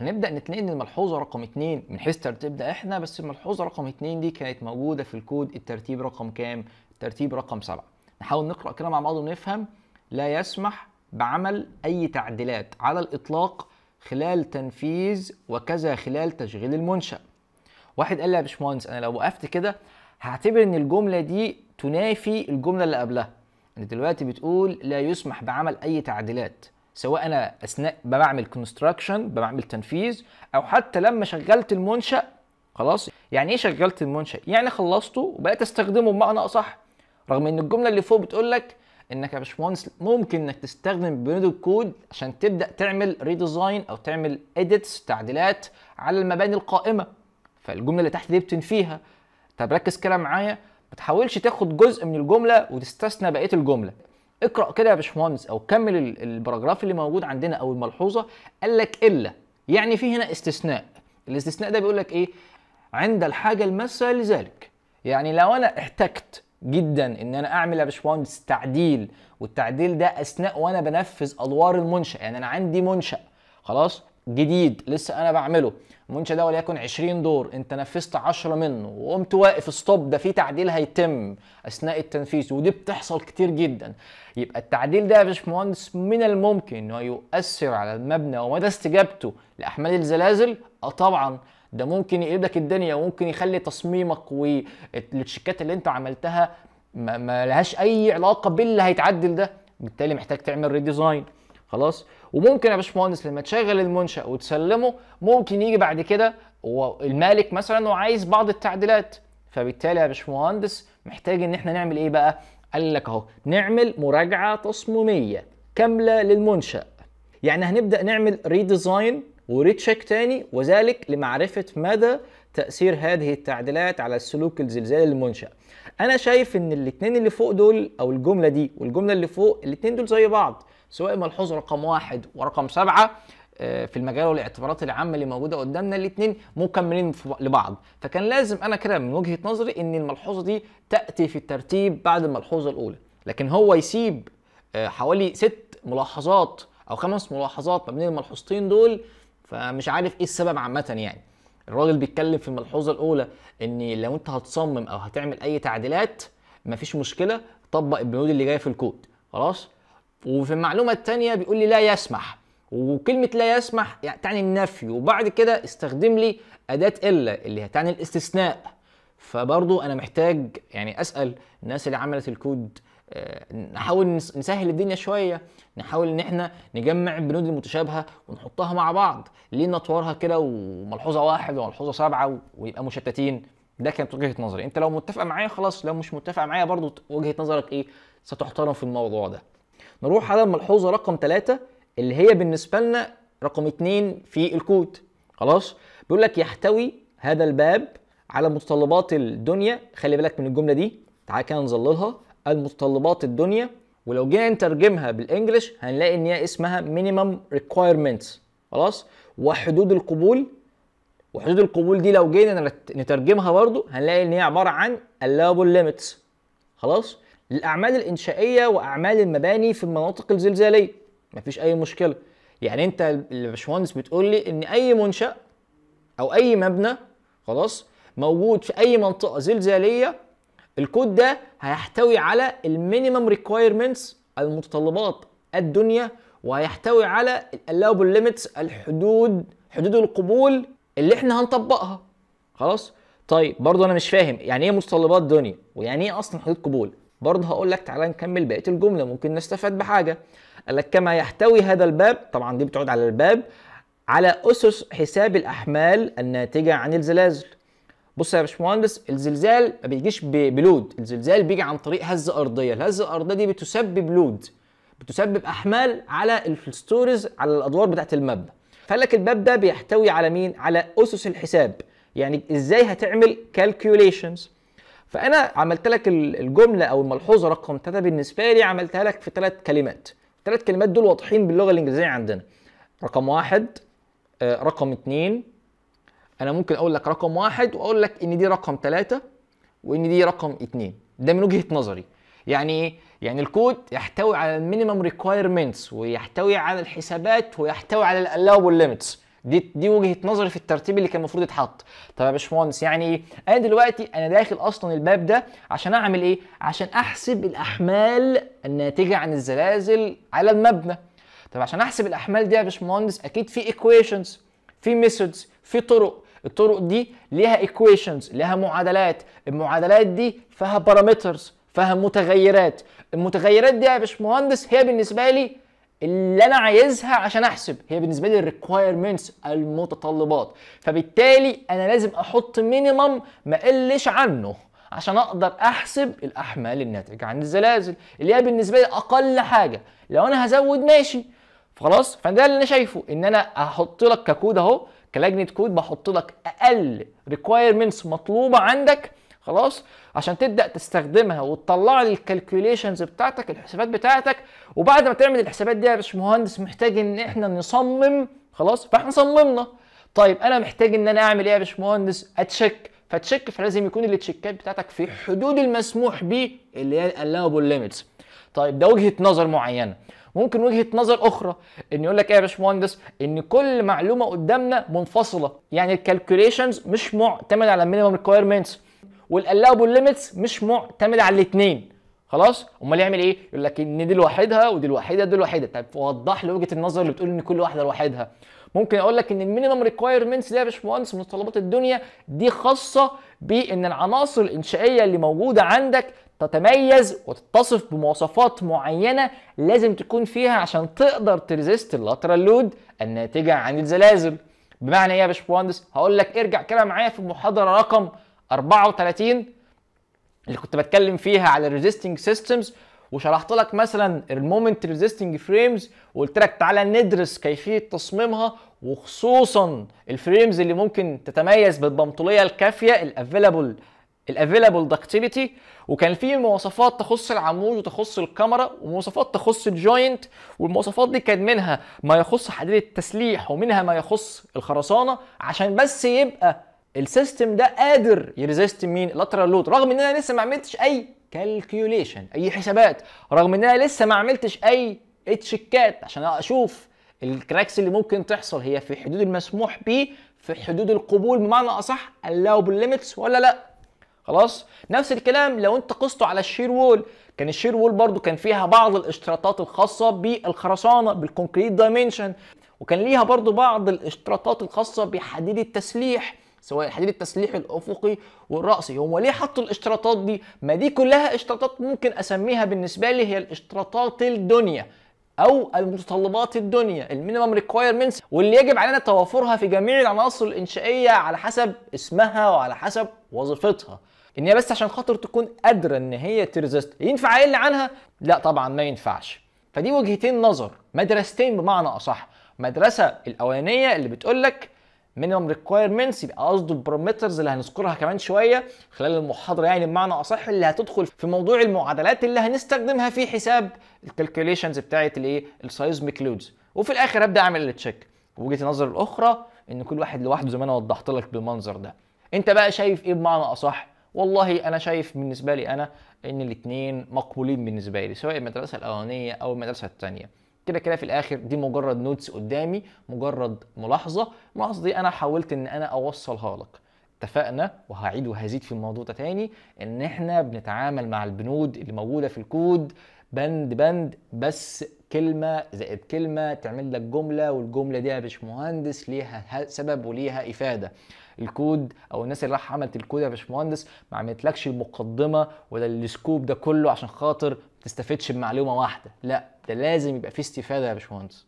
هنبدا نتنقل للملحوظه رقم 2 من حيث ده احنا بس الملحوظه رقم 2 دي كانت موجوده في الكود الترتيب رقم كام الترتيب رقم 7 نحاول نقرا كده مع بعض ونفهم لا يسمح بعمل اي تعديلات على الاطلاق خلال تنفيذ وكذا خلال تشغيل المنشأ واحد قال لي يا باشمهندس انا لو وقفت كده هعتبر ان الجمله دي تنافي الجمله اللي قبلها انت دلوقتي بتقول لا يسمح بعمل اي تعديلات سواء انا اثناء بعمل كونستراكشن بعمل تنفيذ او حتى لما شغلت المنشا خلاص يعني ايه شغلت المنشا يعني خلصته وبقيت استخدمه بمعنى اصح رغم ان الجمله اللي فوق بتقول لك انك يا باشمهندس ممكن انك تستخدم بنود الكود عشان تبدا تعمل ريديزاين او تعمل اديتس تعديلات على المباني القائمه فالجمله اللي تحت دي بتنفيها طب ركز كده معايا ما تحاولش تاخد جزء من الجمله وتستثنى بقيه الجمله اقرا كده يا باشمهندس او كمل الباراجراف اللي موجود عندنا او الملحوظه قال لك الا يعني في هنا استثناء الاستثناء ده بيقول لك ايه عند الحاجه الماسه لذلك يعني لو انا احتجت جدا ان انا اعمل يا باشمهندس تعديل والتعديل ده اثناء وانا بنفذ ادوار المنشا يعني انا عندي منشا خلاص جديد لسه انا بعمله المنشا ده وليكن 20 دور انت نفذت 10 منه وقمت واقف ستوب ده في تعديل هيتم اثناء التنفيذ ودي بتحصل كتير جدا يبقى التعديل ده يا باشمهندس من الممكن انه يؤثر على المبنى ومدى استجابته لاحمال الزلازل اه طبعا ده ممكن يقلب لك الدنيا وممكن يخلي تصميمك والتشيكات اللي انت عملتها ما, ما لهاش اي علاقه باللي هيتعدل ده بالتالي محتاج تعمل ريديزاين خلاص وممكن يا باشمهندس لما تشغل المنشا وتسلمه ممكن يجي بعد كده المالك مثلا وعايز بعض التعديلات فبالتالي يا باشمهندس محتاج ان احنا نعمل ايه بقى قال لك اهو نعمل مراجعه تصميميه كامله للمنشا يعني هنبدا نعمل ريديزاين وريتشيك تاني وذلك لمعرفه مدى تاثير هذه التعديلات على السلوك الزلزالي للمنشا انا شايف ان الاثنين اللي فوق دول او الجمله دي والجمله اللي فوق الاثنين دول زي بعض سواء ملحوظ رقم واحد ورقم سبعه آه، في المجال والاعتبارات العامه اللي موجوده قدامنا الاثنين مكملين لبعض فكان لازم انا كده من وجهه نظري ان الملحوظه دي تاتي في الترتيب بعد الملحوظه الاولى لكن هو يسيب آه، حوالي ست ملاحظات او خمس ملاحظات ما بين الملحوظتين دول فمش عارف ايه السبب عامه يعني الراجل بيتكلم في الملحوظه الاولى ان لو انت هتصمم او هتعمل اي تعديلات مفيش مشكله طبق البنود اللي جايه في الكود خلاص وفي المعلومه الثانيه بيقول لي لا يسمح وكلمه لا يسمح يعني تعني النفي وبعد كده استخدم لي اداه الا اللي هتعني الاستثناء فبرضو انا محتاج يعني اسال الناس اللي عملت الكود آه، نحاول نسهل الدنيا شويه نحاول ان احنا نجمع البنود المتشابهه ونحطها مع بعض ليه نطورها كده وملحوظه واحد وملحوظه سبعه ويبقى مشتتين ده كانت وجهه نظري انت لو متفق معايا خلاص لو مش متفق معايا برضو وجهه نظرك ايه ستحترم في الموضوع ده نروح على الملحوظه رقم 3 اللي هي بالنسبه لنا رقم 2 في الكود خلاص بيقول لك يحتوي هذا الباب على متطلبات الدنيا خلي بالك من الجمله دي تعالى كده نظللها المتطلبات الدنيا ولو جينا نترجمها بالانجلش هنلاقي ان هي اسمها مينيمم ريكوايرمنتس خلاص وحدود القبول وحدود القبول دي لو جينا نترجمها برضو هنلاقي ان هي عباره عن اللابل ليميتس خلاص للاعمال الانشائيه واعمال المباني في المناطق الزلزاليه مفيش اي مشكله يعني انت يا باشمهندس بتقول لي ان اي منشا او اي مبنى خلاص موجود في اي منطقه زلزاليه الكود ده هيحتوي على المينيمم ريكويرمنتس المتطلبات الدنيا وهيحتوي على الالاوبل ليميتس الحدود حدود القبول اللي احنا هنطبقها خلاص طيب برضه انا مش فاهم يعني ايه متطلبات دنيا ويعني ايه اصلا حدود قبول برضه هقول لك تعالى نكمل بقيه الجمله ممكن نستفاد بحاجه قال لك كما يحتوي هذا الباب طبعا دي بتعود على الباب على اسس حساب الاحمال الناتجه عن الزلازل بص يا باشمهندس الزلزال ما بيجيش بلود الزلزال بيجي عن طريق هزه ارضيه الهزه الارضيه دي بتسبب لود بتسبب احمال على الستوريز على الادوار بتاعه المبنى فقال لك الباب ده بيحتوي على مين على اسس الحساب يعني ازاي هتعمل كالكوليشنز فانا عملت لك الجمله او الملحوظه رقم 3 بالنسبه لي عملتها لك في ثلاث كلمات الثلاث كلمات دول واضحين باللغه الانجليزيه عندنا رقم واحد آه، رقم اتنين انا ممكن اقول لك رقم واحد واقول لك ان دي رقم ثلاثة وان دي رقم اتنين ده من وجهه نظري يعني ايه يعني الكود يحتوي على المينيمم ريكويرمنتس ويحتوي على الحسابات ويحتوي على الالاو والليمتس دي دي وجهه نظري في الترتيب اللي كان المفروض يتحط طب يا باشمهندس يعني ايه انا دلوقتي انا داخل اصلا الباب ده عشان اعمل ايه عشان احسب الاحمال الناتجه عن الزلازل على المبنى طب عشان احسب الاحمال دي يا باشمهندس اكيد في ايكويشنز في ميثودز في طرق الطرق دي ليها ايكويشنز ليها معادلات المعادلات دي فيها بارامترز فيها متغيرات المتغيرات دي يا باشمهندس هي بالنسبه لي اللي انا عايزها عشان احسب هي بالنسبه لي الريكوايرمنتس المتطلبات فبالتالي انا لازم احط مينيمم ما اقلش عنه عشان اقدر احسب الاحمال الناتجه عن الزلازل اللي هي بالنسبه لي اقل حاجه لو انا هزود ماشي خلاص فده اللي انا شايفه ان انا هحط لك ككود اهو كلجنه كود بحط لك اقل ريكوايرمنتس مطلوبه عندك خلاص عشان تبدا تستخدمها وتطلع لي الكالكوليشنز بتاعتك الحسابات بتاعتك وبعد ما تعمل الحسابات دي يا باشمهندس محتاج ان احنا نصمم خلاص فاحنا صممنا طيب انا محتاج ان انا اعمل ايه يا باشمهندس اتشيك فتشيك فلازم يكون التشيكات بتاعتك في حدود المسموح بيه اللي هي الالاوبل ليميتس طيب ده وجهه نظر معينه ممكن وجهه نظر اخرى ان يقول لك ايه يا باشمهندس ان كل معلومه قدامنا منفصله يعني الكالكوليشنز مش معتمد على المينيمم ريكويرمنتس والالاوبل ليميتس مش معتمده على الاثنين خلاص امال يعمل ايه يقول لك ان دي لوحدها ودي لوحدها دي لوحدها طب وضح لي وجهه النظر اللي بتقول ان كل واحده لوحدها ممكن اقول لك ان المينيمم ريكوايرمنتس دي يا باشمهندس متطلبات الدنيا دي خاصه بان العناصر الانشائيه اللي موجوده عندك تتميز وتتصف بمواصفات معينه لازم تكون فيها عشان تقدر تريزيست اللاترال لود الناتجه عن الزلازل بمعنى ايه يا باشمهندس هقول لك ارجع كده معايا في المحاضره رقم 34 اللي كنت بتكلم فيها على الريزيستنج سيستمز وشرحت لك مثلا المومنت ريزيستنج فريمز وقلت لك تعالى ندرس كيفيه تصميمها وخصوصا الفريمز اللي ممكن تتميز بالبمطوليه الكافيه الافيلابل الافيلابل داكتيليتي وكان في مواصفات تخص العمود وتخص الكاميرا ومواصفات تخص الجوينت والمواصفات دي كان منها ما يخص حديد التسليح ومنها ما يخص الخرسانه عشان بس يبقى السيستم ده قادر يريزيست مين اللاترال لود رغم ان انا لسه ما عملتش اي كالكيوليشن اي حسابات رغم ان انا لسه ما عملتش اي تشيكات عشان اشوف الكراكس اللي ممكن تحصل هي في حدود المسموح به في حدود القبول بمعنى اصح اللاو بالليمتس ولا لا خلاص نفس الكلام لو انت قصته على الشير وول كان الشير وول برضو كان فيها بعض الاشتراطات الخاصه بالخرسانه بالكونكريت دايمنشن وكان ليها برضو بعض الاشتراطات الخاصه بحديد التسليح سواء الحديد التسليح الافقي والراسي هم ليه حطوا الاشتراطات دي ما دي كلها اشتراطات ممكن اسميها بالنسبه لي هي الاشتراطات الدنيا او المتطلبات الدنيا المينيمم ريكوايرمنتس واللي يجب علينا توافرها في جميع العناصر الانشائيه على حسب اسمها وعلى حسب وظيفتها ان هي بس عشان خاطر تكون قادره ان هي ترزست ينفع اقل عنها لا طبعا ما ينفعش فدي وجهتين نظر مدرستين بمعنى اصح مدرسه الاولانيه اللي بتقول لك مينيمم ريكويرمنتس يبقى قصده البارامترز اللي هنذكرها كمان شويه خلال المحاضره يعني بمعنى اصح اللي هتدخل في موضوع المعادلات اللي هنستخدمها في حساب الكالكوليشنز بتاعه الايه السايزميك لودز وفي الاخر ابدا اعمل التشيك وجهه النظر الاخرى ان كل واحد لوحده زي ما انا وضحت لك بالمنظر ده انت بقى شايف ايه بمعنى اصح والله انا شايف بالنسبه لي انا ان الاثنين مقبولين بالنسبه لي سواء المدرسه الاولانيه او المدرسه الثانيه كده كده في الاخر دي مجرد نوتس قدامي مجرد ملاحظه الملاحظه دي انا حاولت ان انا اوصلها لك اتفقنا وهعيد وهزيد في الموضوع ده تاني ان احنا بنتعامل مع البنود اللي موجوده في الكود بند بند بس كلمه زائد كلمه تعمل لك جمله والجمله دي يا باشمهندس ليها سبب وليها افاده الكود او الناس اللي راح عملت الكود يا باشمهندس ما عملتلكش المقدمه ولا السكوب ده كله عشان خاطر تستفدش بمعلومه واحده لا ده لازم يبقى فيه استفاده يا باشمهندس